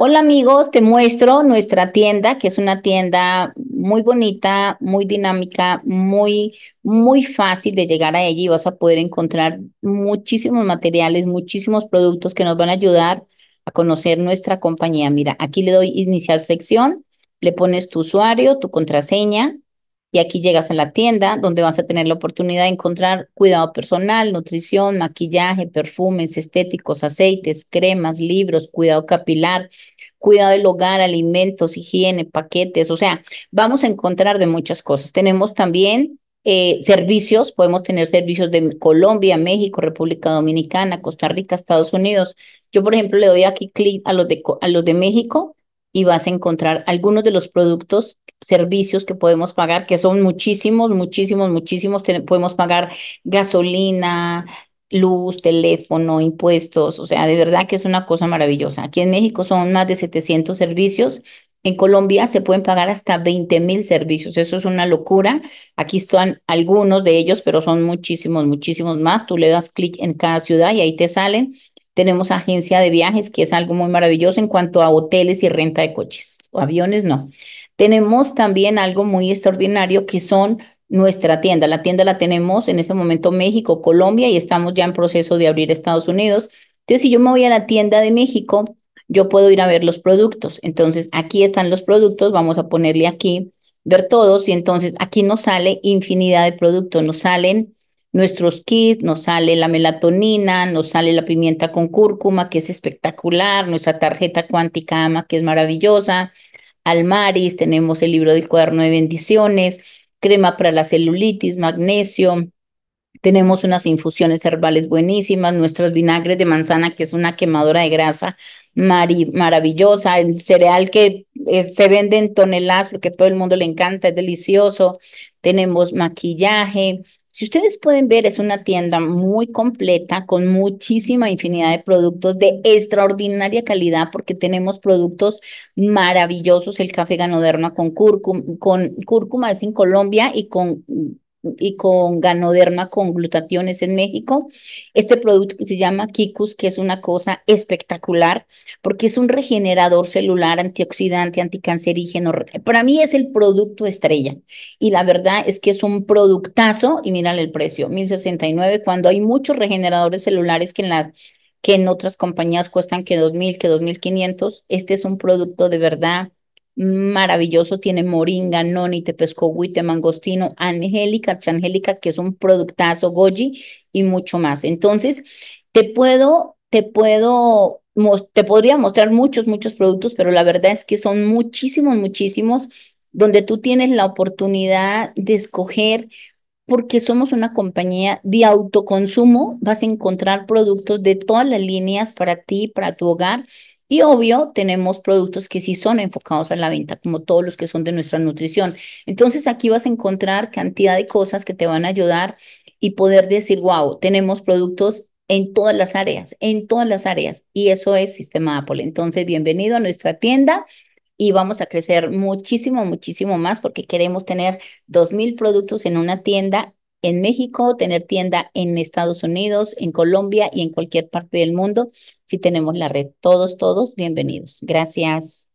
Hola amigos, te muestro nuestra tienda, que es una tienda muy bonita, muy dinámica, muy, muy fácil de llegar a ella y vas a poder encontrar muchísimos materiales, muchísimos productos que nos van a ayudar a conocer nuestra compañía. Mira, aquí le doy iniciar sección, le pones tu usuario, tu contraseña, y aquí llegas a la tienda donde vas a tener la oportunidad de encontrar cuidado personal, nutrición, maquillaje, perfumes, estéticos, aceites, cremas, libros, cuidado capilar, cuidado del hogar, alimentos, higiene, paquetes. O sea, vamos a encontrar de muchas cosas. Tenemos también eh, servicios, podemos tener servicios de Colombia, México, República Dominicana, Costa Rica, Estados Unidos. Yo, por ejemplo, le doy aquí clic a los de, a los de México y vas a encontrar algunos de los productos, servicios que podemos pagar, que son muchísimos, muchísimos, muchísimos. podemos pagar gasolina, luz, teléfono, impuestos, o sea, de verdad que es una cosa maravillosa. Aquí en México son más de 700 servicios. En Colombia se pueden pagar hasta 20 mil servicios. Eso es una locura. Aquí están algunos de ellos, pero son muchísimos, muchísimos más. Tú le das clic en cada ciudad y ahí te salen. Tenemos agencia de viajes, que es algo muy maravilloso en cuanto a hoteles y renta de coches o aviones, no. Tenemos también algo muy extraordinario que son nuestra tienda. La tienda la tenemos en este momento México, Colombia y estamos ya en proceso de abrir Estados Unidos. Entonces, si yo me voy a la tienda de México, yo puedo ir a ver los productos. Entonces, aquí están los productos, vamos a ponerle aquí, ver todos y entonces aquí nos sale infinidad de productos, nos salen nuestros kits, nos sale la melatonina, nos sale la pimienta con cúrcuma, que es espectacular, nuestra tarjeta cuántica AMA, que es maravillosa, Almaris, tenemos el libro del cuaderno de bendiciones, crema para la celulitis, magnesio, tenemos unas infusiones herbales buenísimas, nuestros vinagres de manzana, que es una quemadora de grasa maravillosa, el cereal que eh, se vende en toneladas porque todo el mundo le encanta, es delicioso. Tenemos maquillaje, si ustedes pueden ver, es una tienda muy completa con muchísima infinidad de productos de extraordinaria calidad porque tenemos productos maravillosos, el café ganoderma con cúrcuma, con cúrcuma es en Colombia y con y con ganoderma con glutationes en México. Este producto que se llama Kikus, que es una cosa espectacular, porque es un regenerador celular, antioxidante, anticancerígeno. Para mí es el producto estrella. Y la verdad es que es un productazo, y miran el precio, 1069, cuando hay muchos regeneradores celulares que en que en otras compañías cuestan que 2.000, que 2.500. Este es un producto de verdad maravilloso, tiene moringa, noni, tepezcohuite, mangostino, angélica, archangélica, que es un productazo, goji y mucho más. Entonces, te puedo, te puedo, te podría mostrar muchos, muchos productos, pero la verdad es que son muchísimos, muchísimos, donde tú tienes la oportunidad de escoger porque somos una compañía de autoconsumo, vas a encontrar productos de todas las líneas para ti, para tu hogar, y obvio, tenemos productos que sí son enfocados a la venta, como todos los que son de nuestra nutrición. Entonces aquí vas a encontrar cantidad de cosas que te van a ayudar y poder decir, wow, tenemos productos en todas las áreas, en todas las áreas. Y eso es Sistema Apple. Entonces, bienvenido a nuestra tienda y vamos a crecer muchísimo, muchísimo más porque queremos tener 2.000 productos en una tienda en México, tener tienda en Estados Unidos, en Colombia y en cualquier parte del mundo. Si tenemos la red, todos, todos, bienvenidos. Gracias.